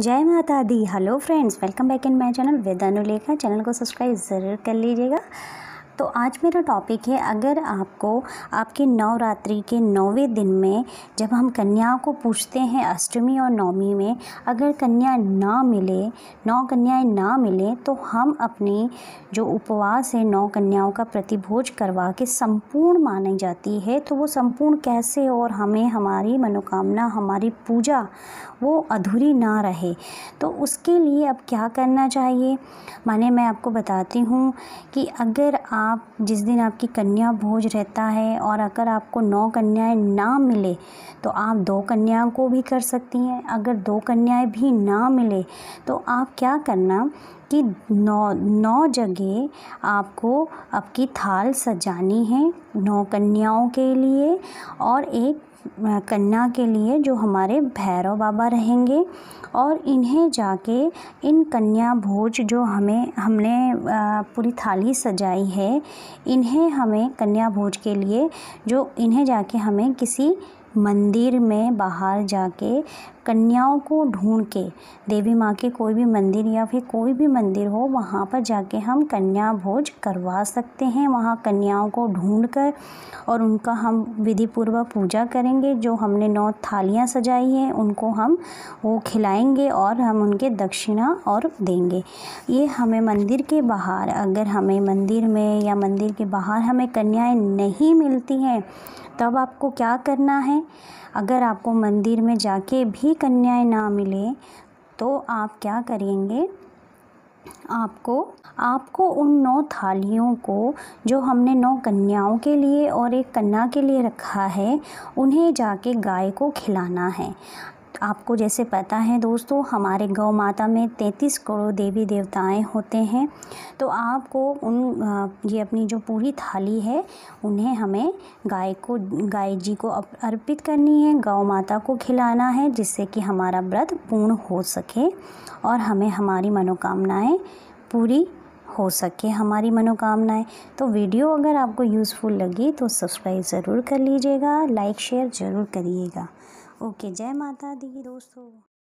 जय माता दी hello friends welcome back in my channel Ved Lekha channel को सब्सक्राइब ज़रूर कर लीजिएगा तो आज मेरा टॉपिक है अगर आपको आपके नवरात्रि के नौवें दिन में जब हम कन्याओं को पूछते हैं अष्टमी और नवमी में अगर कन्या ना मिले नौ कन्याएं ना मिले तो हम अपनी जो उपवास है नौ कन्याओं का प्रतिभोज करवा के संपूर्ण मानी जाती है तो वो संपूर्ण कैसे और हमें हमारी मनोकामना हमारी पूजा वो अधूरी ना रहे तो उसके लिए अब क्या करना चाहिए माने मैं आपको बताती हूँ कि अगर आप आप जिस दिन आपकी कन्या भोज रहता है और अगर आपको नौ कन्याएं ना मिले तो आप दो कन्याओं को भी कर सकती हैं अगर दो कन्याएं भी ना मिले तो आप क्या करना कि नौ नौ जगह आपको आपकी थाल सजानी है नौ कन्याओं के लिए और एक कन्या के लिए जो हमारे भैरव बाबा रहेंगे और इन्हें जाके इन कन्या भोज जो हमें हमने पूरी थाली सजाई है इन्हें हमें कन्या भोज के लिए जो इन्हें जाके हमें किसी मंदिर में बाहर जाके कन्याओं को ढूंढ के देवी माँ के कोई भी मंदिर या फिर कोई भी मंदिर हो वहाँ पर जाके हम कन्या भोज करवा सकते हैं वहाँ कन्याओं को ढूंढ कर और उनका हम विधि पूर्वक पूजा करेंगे जो हमने नौ थालियाँ सजाई हैं उनको हम वो खिलाएंगे और हम उनके दक्षिणा और देंगे ये हमें मंदिर के बाहर अगर हमें मंदिर में या मंदिर के बाहर हमें कन्याएँ नहीं मिलती हैं तब आपको क्या करना है अगर आपको मंदिर में जाके भी कन्याएं ना मिले तो आप क्या करेंगे आपको आपको उन नौ थालियों को जो हमने नौ कन्याओं के लिए और एक कन्या के लिए रखा है उन्हें जाके गाय को खिलाना है आपको जैसे पता है दोस्तों हमारे गौ माता में तैंतीस करोड़ देवी देवताएं होते हैं तो आपको उन ये अपनी जो पूरी थाली है उन्हें हमें गाय को गाय जी को अर्पित करनी है गौ माता को खिलाना है जिससे कि हमारा व्रत पूर्ण हो सके और हमें हमारी मनोकामनाएं पूरी हो सके हमारी मनोकामनाएं तो वीडियो अगर आपको यूज़फुल लगी तो सब्सक्राइब ज़रूर कर लीजिएगा लाइक शेयर ज़रूर करिएगा ओके जय माता दी दोस्तों